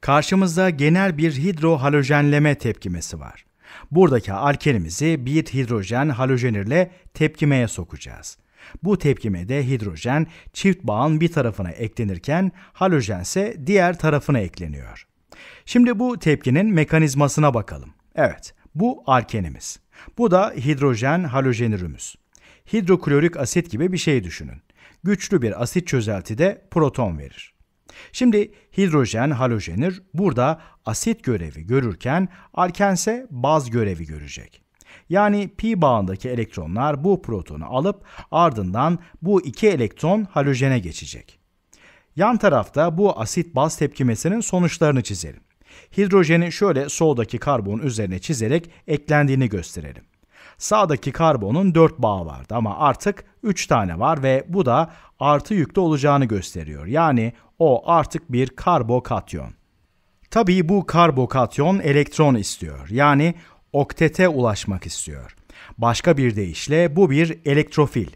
Karşımızda genel bir hidrohalojenleme tepkimesi var. Buradaki alkenimizi bir hidrojen halojenirle tepkimeye sokacağız. Bu tepkimede hidrojen çift bağın bir tarafına eklenirken halojen ise diğer tarafına ekleniyor. Şimdi bu tepkinin mekanizmasına bakalım. Evet, bu alkenimiz. Bu da hidrojen halojenürümüz. Hidroklorik asit gibi bir şey düşünün. Güçlü bir asit çözeltide proton verir. Şimdi hidrojen, halojenir burada asit görevi görürken alkense baz görevi görecek. Yani pi bağındaki elektronlar bu protonu alıp ardından bu iki elektron halojene geçecek. Yan tarafta bu asit baz tepkimesinin sonuçlarını çizelim. Hidrojeni şöyle soldaki karbon üzerine çizerek eklendiğini gösterelim. Sağdaki karbonun 4 bağı vardı ama artık 3 tane var ve bu da artı yüklü olacağını gösteriyor. Yani o artık bir karbokatyon. Tabii bu karbokatyon elektron istiyor. Yani oktete ulaşmak istiyor. Başka bir deyişle bu bir elektrofil.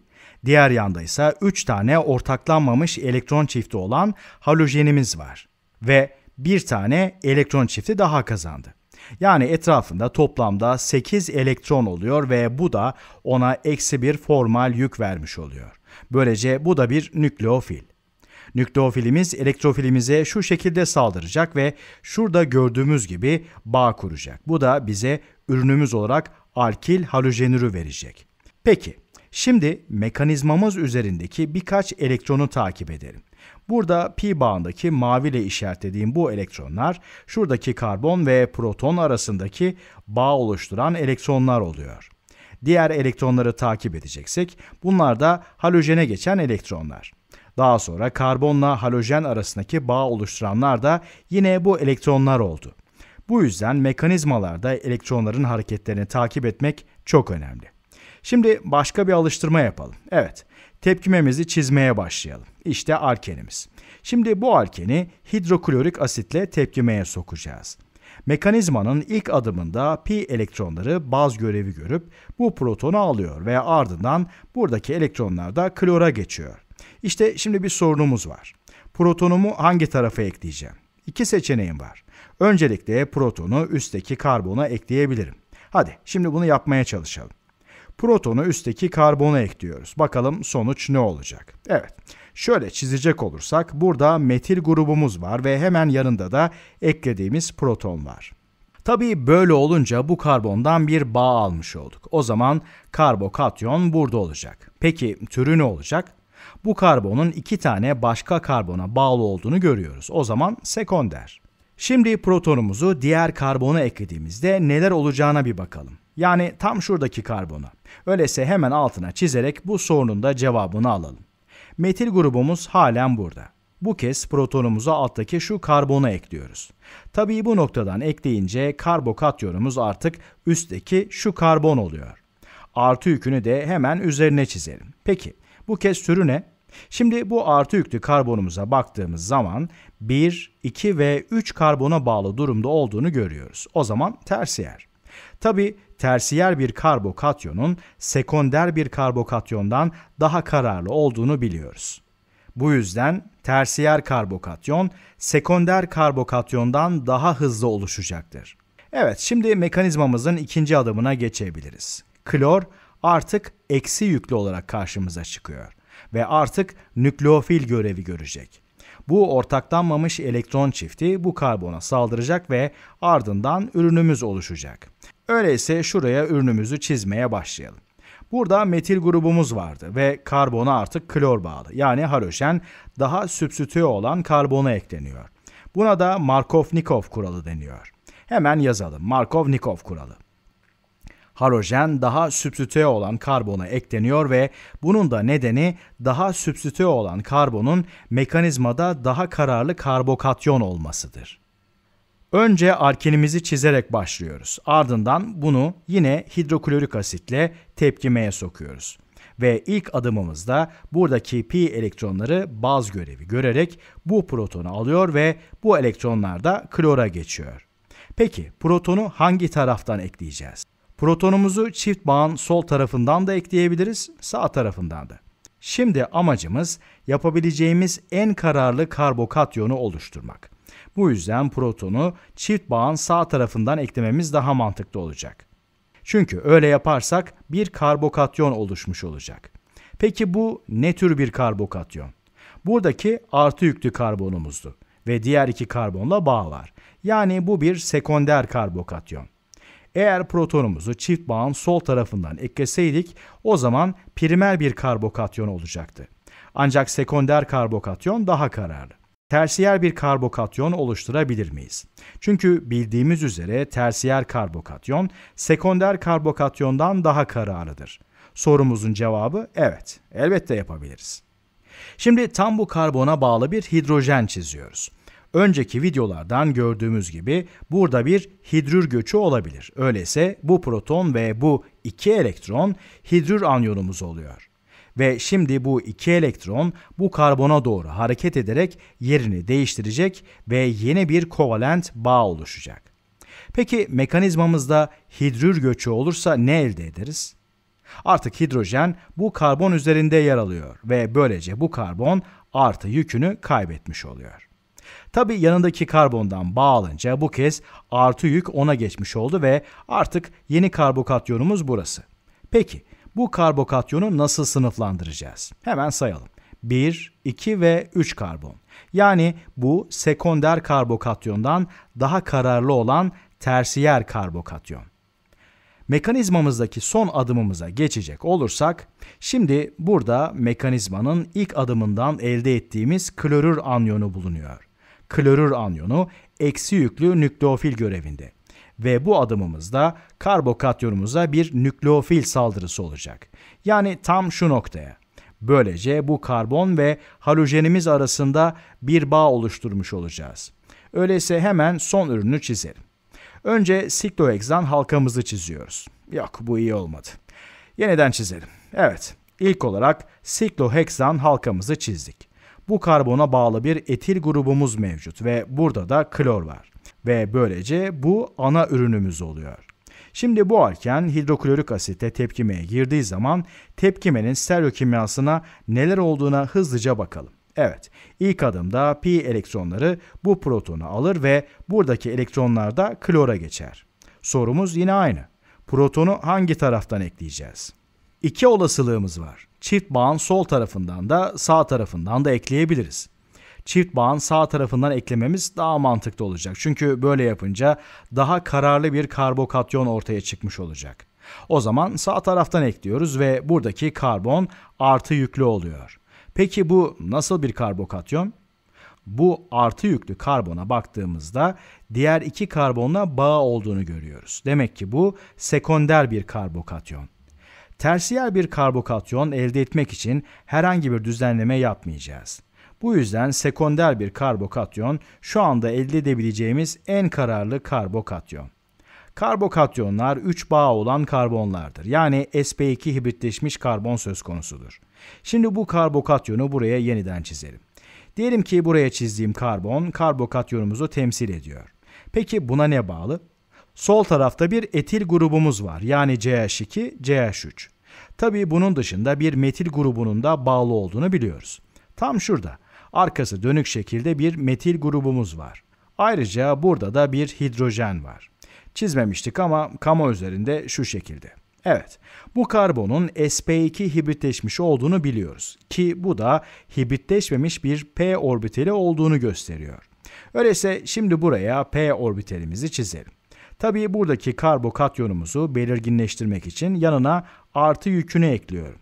Diğer yanda ise 3 tane ortaklanmamış elektron çifti olan halojenimiz var ve bir tane elektron çifti daha kazandı. Yani etrafında toplamda 8 elektron oluyor ve bu da ona eksi bir formal yük vermiş oluyor. Böylece bu da bir nükleofil. Nükleofilimiz elektrofilimize şu şekilde saldıracak ve şurada gördüğümüz gibi bağ kuracak. Bu da bize ürünümüz olarak alkil halojenürü verecek. Peki Şimdi mekanizmamız üzerindeki birkaç elektronu takip edelim. Burada pi bağındaki mavi ile işaretlediğim bu elektronlar şuradaki karbon ve proton arasındaki bağ oluşturan elektronlar oluyor. Diğer elektronları takip edeceksek bunlar da halojene geçen elektronlar. Daha sonra karbonla halojen arasındaki bağ oluşturanlar da yine bu elektronlar oldu. Bu yüzden mekanizmalarda elektronların hareketlerini takip etmek çok önemli. Şimdi başka bir alıştırma yapalım. Evet, tepkimemizi çizmeye başlayalım. İşte alkenimiz. Şimdi bu alkeni hidroklorik asitle tepkimeye sokacağız. Mekanizmanın ilk adımında pi elektronları baz görevi görüp bu protonu alıyor ve ardından buradaki elektronlar da klora geçiyor. İşte şimdi bir sorunumuz var. Protonumu hangi tarafa ekleyeceğim? İki seçeneğim var. Öncelikle protonu üstteki karbona ekleyebilirim. Hadi şimdi bunu yapmaya çalışalım. Protonu üstteki karbona ekliyoruz. Bakalım sonuç ne olacak? Evet. Şöyle çizecek olursak burada metil grubumuz var ve hemen yanında da eklediğimiz proton var. Tabii böyle olunca bu karbondan bir bağ almış olduk. O zaman karbokatyon burada olacak. Peki türü ne olacak? bu karbonun iki tane başka karbona bağlı olduğunu görüyoruz. O zaman sekonder. Şimdi protonumuzu diğer karbona eklediğimizde neler olacağına bir bakalım. Yani tam şuradaki karbona. Öyleyse hemen altına çizerek bu sorunun da cevabını alalım. Metil grubumuz halen burada. Bu kez protonumuzu alttaki şu karbona ekliyoruz. Tabii bu noktadan ekleyince karbokatyonumuz artık üstteki şu karbon oluyor. Artı yükünü de hemen üzerine çizelim. Peki bu kez sürü ne? Şimdi bu artı yüklü karbonumuza baktığımız zaman 1, 2 ve 3 karbona bağlı durumda olduğunu görüyoruz. O zaman tersiyer. Tabi tersiyer bir karbokatyonun sekonder bir karbokatyondan daha kararlı olduğunu biliyoruz. Bu yüzden tersiyer karbokatyon sekonder karbokatyondan daha hızlı oluşacaktır. Evet şimdi mekanizmamızın ikinci adımına geçebiliriz. Klor artık eksi yüklü olarak karşımıza çıkıyor ve artık nükleofil görevi görecek. Bu ortaklanmamış elektron çifti bu karbona saldıracak ve ardından ürünümüz oluşacak. Öyleyse şuraya ürünümüzü çizmeye başlayalım. Burada metil grubumuz vardı ve karbona artık klor bağlı yani halojen daha sübstitüe olan karbona ekleniyor. Buna da Markovnikov kuralı deniyor. Hemen yazalım Markovnikov kuralı. Halojen daha sübstitüe olan karbona ekleniyor ve bunun da nedeni daha sübstitüe olan karbonun mekanizmada daha kararlı karbokatyon olmasıdır. Önce alkenimizi çizerek başlıyoruz. Ardından bunu yine hidroklorik asitle tepkimeye sokuyoruz. Ve ilk adımımızda buradaki pi elektronları baz görevi görerek bu protonu alıyor ve bu elektronlar da klora geçiyor. Peki protonu hangi taraftan ekleyeceğiz? Protonumuzu çift bağın sol tarafından da ekleyebiliriz, sağ tarafından da. Şimdi amacımız yapabileceğimiz en kararlı karbokatyonu oluşturmak. Bu yüzden protonu çift bağın sağ tarafından eklememiz daha mantıklı olacak. Çünkü öyle yaparsak bir karbokatyon oluşmuş olacak. Peki bu ne tür bir karbokatyon? Buradaki artı yüklü karbonumuzdu ve diğer iki karbonla bağ var. Yani bu bir sekonder karbokatyon. Eğer protonumuzu çift bağın sol tarafından ekleseydik o zaman primer bir karbokatyon olacaktı. Ancak sekonder karbokatyon daha kararlı. Tersiyer bir karbokatyon oluşturabilir miyiz? Çünkü bildiğimiz üzere tersiyer karbokatyon sekonder karbokatyondan daha kararlıdır. Sorumuzun cevabı evet. Elbette yapabiliriz. Şimdi tam bu karbona bağlı bir hidrojen çiziyoruz. Önceki videolardan gördüğümüz gibi burada bir hidrür göçü olabilir. Öyleyse bu proton ve bu iki elektron hidrür anyonumuz oluyor. Ve şimdi bu iki elektron bu karbona doğru hareket ederek yerini değiştirecek ve yeni bir kovalent bağ oluşacak. Peki mekanizmamızda hidrür göçü olursa ne elde ederiz? Artık hidrojen bu karbon üzerinde yer alıyor ve böylece bu karbon artı yükünü kaybetmiş oluyor. Tabi yanındaki karbondan bağlanınca bu kez artı yük ona geçmiş oldu ve artık yeni karbokatyonumuz burası. Peki bu karbokatyonu nasıl sınıflandıracağız? Hemen sayalım. 1, 2 ve 3 karbon. Yani bu sekonder karbokatyondan daha kararlı olan tersiyer karbokatyon. Mekanizmamızdaki son adımımıza geçecek olursak, şimdi burada mekanizmanın ilk adımından elde ettiğimiz klorür anyonu bulunuyor klorür anyonu eksi yüklü nükleofil görevinde. Ve bu adımımızda karbokatyonumuza bir nükleofil saldırısı olacak. Yani tam şu noktaya. Böylece bu karbon ve halojenimiz arasında bir bağ oluşturmuş olacağız. Öyleyse hemen son ürünü çizelim. Önce sikloheksan halkamızı çiziyoruz. Yok bu iyi olmadı. Yeniden çizelim. Evet ilk olarak sikloheksan halkamızı çizdik bu karbona bağlı bir etil grubumuz mevcut ve burada da klor var. Ve böylece bu ana ürünümüz oluyor. Şimdi bu alken hidroklorik asite tepkimeye girdiği zaman tepkimenin stereokimyasına neler olduğuna hızlıca bakalım. Evet, ilk adımda pi elektronları bu protonu alır ve buradaki elektronlar da klora geçer. Sorumuz yine aynı. Protonu hangi taraftan ekleyeceğiz? İki olasılığımız var. Çift bağın sol tarafından da sağ tarafından da ekleyebiliriz. Çift bağın sağ tarafından eklememiz daha mantıklı olacak. Çünkü böyle yapınca daha kararlı bir karbokatyon ortaya çıkmış olacak. O zaman sağ taraftan ekliyoruz ve buradaki karbon artı yüklü oluyor. Peki bu nasıl bir karbokatyon? Bu artı yüklü karbona baktığımızda diğer iki karbonla bağ olduğunu görüyoruz. Demek ki bu sekonder bir karbokatyon tersiyer bir karbokatyon elde etmek için herhangi bir düzenleme yapmayacağız. Bu yüzden sekonder bir karbokatyon şu anda elde edebileceğimiz en kararlı karbokatyon. Karbokatyonlar 3 bağ olan karbonlardır. Yani sp2 hibritleşmiş karbon söz konusudur. Şimdi bu karbokatyonu buraya yeniden çizelim. Diyelim ki buraya çizdiğim karbon karbokatyonumuzu temsil ediyor. Peki buna ne bağlı? Sol tarafta bir etil grubumuz var. Yani CH2, CH3. Tabii bunun dışında bir metil grubunun da bağlı olduğunu biliyoruz. Tam şurada. Arkası dönük şekilde bir metil grubumuz var. Ayrıca burada da bir hidrojen var. Çizmemiştik ama kama üzerinde şu şekilde. Evet, bu karbonun sp2 hibritleşmiş olduğunu biliyoruz ki bu da hibritleşmemiş bir p orbiteli olduğunu gösteriyor. Öyleyse şimdi buraya p orbitelimizi çizelim. Tabii buradaki karbokatyonumuzu belirginleştirmek için yanına artı yükünü ekliyorum.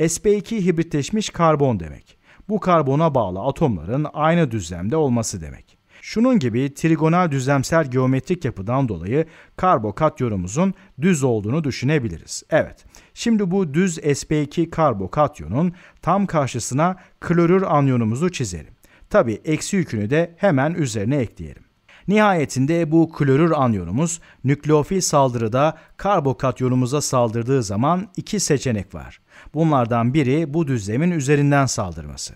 sp2 hibritleşmiş karbon demek. Bu karbona bağlı atomların aynı düzlemde olması demek. Şunun gibi trigonal düzlemsel geometrik yapıdan dolayı karbokatyonumuzun düz olduğunu düşünebiliriz. Evet, şimdi bu düz sp2 karbokatyonun tam karşısına klorür anyonumuzu çizelim. Tabi eksi yükünü de hemen üzerine ekleyelim. Nihayetinde bu klorür anyonumuz nükleofil saldırıda karbokatyonumuza saldırdığı zaman iki seçenek var. Bunlardan biri bu düzlemin üzerinden saldırması.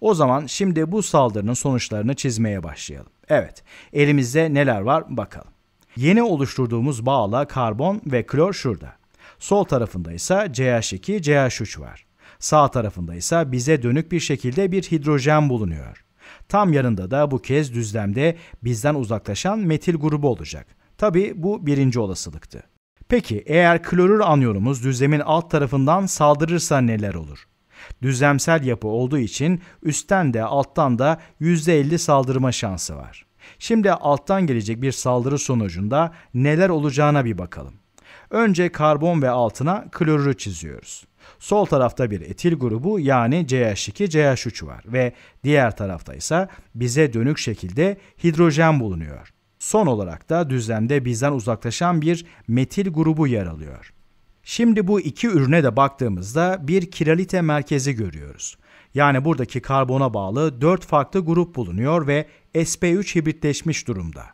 O zaman şimdi bu saldırının sonuçlarını çizmeye başlayalım. Evet, elimizde neler var bakalım. Yeni oluşturduğumuz bağla karbon ve klor şurada. Sol tarafında ise CH2, CH3 var. Sağ tarafında ise bize dönük bir şekilde bir hidrojen bulunuyor. Tam yanında da bu kez düzlemde bizden uzaklaşan metil grubu olacak. Tabi bu birinci olasılıktı. Peki eğer klorür anyonumuz düzlemin alt tarafından saldırırsa neler olur? Düzlemsel yapı olduğu için üstten de alttan da %50 saldırma şansı var. Şimdi alttan gelecek bir saldırı sonucunda neler olacağına bir bakalım. Önce karbon ve altına klorürü çiziyoruz. Sol tarafta bir etil grubu yani CH2, CH3 var ve diğer tarafta ise bize dönük şekilde hidrojen bulunuyor. Son olarak da düzlemde bizden uzaklaşan bir metil grubu yer alıyor. Şimdi bu iki ürüne de baktığımızda bir kiralite merkezi görüyoruz. Yani buradaki karbona bağlı 4 farklı grup bulunuyor ve sp3 hibritleşmiş durumda.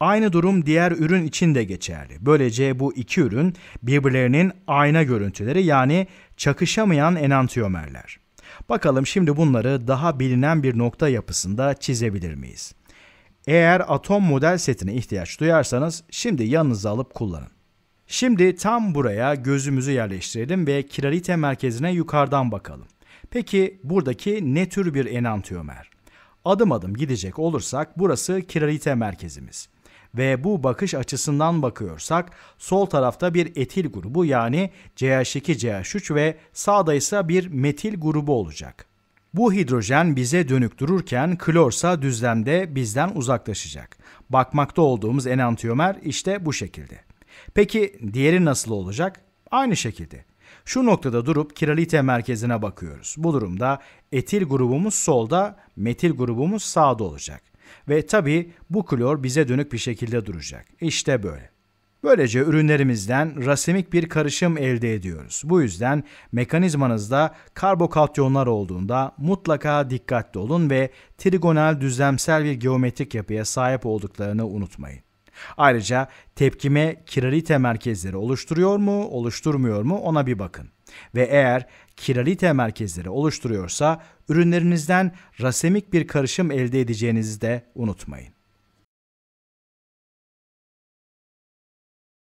Aynı durum diğer ürün için de geçerli. Böylece bu iki ürün birbirlerinin ayna görüntüleri yani çakışamayan enantiyomerler. Bakalım şimdi bunları daha bilinen bir nokta yapısında çizebilir miyiz? Eğer atom model setine ihtiyaç duyarsanız şimdi yanınıza alıp kullanın. Şimdi tam buraya gözümüzü yerleştirelim ve kiralite merkezine yukarıdan bakalım. Peki buradaki ne tür bir enantiyomer? Adım adım gidecek olursak burası kiralite merkezimiz ve bu bakış açısından bakıyorsak sol tarafta bir etil grubu yani CH2CH3 ve sağda ise bir metil grubu olacak. Bu hidrojen bize dönük dururken klorsa düzlemde bizden uzaklaşacak. Bakmakta olduğumuz enantiyomer işte bu şekilde. Peki diğeri nasıl olacak? Aynı şekilde. Şu noktada durup kiralite merkezine bakıyoruz. Bu durumda etil grubumuz solda, metil grubumuz sağda olacak. Ve tabii bu klor bize dönük bir şekilde duracak. İşte böyle. Böylece ürünlerimizden rasimik bir karışım elde ediyoruz. Bu yüzden mekanizmanızda karbokatyonlar olduğunda mutlaka dikkatli olun ve trigonal düzlemsel bir geometrik yapıya sahip olduklarını unutmayın. Ayrıca tepkime kiralite merkezleri oluşturuyor mu, oluşturmuyor mu ona bir bakın. Ve eğer kiralite merkezleri oluşturuyorsa ürünlerinizden rasemik bir karışım elde edeceğinizi de unutmayın.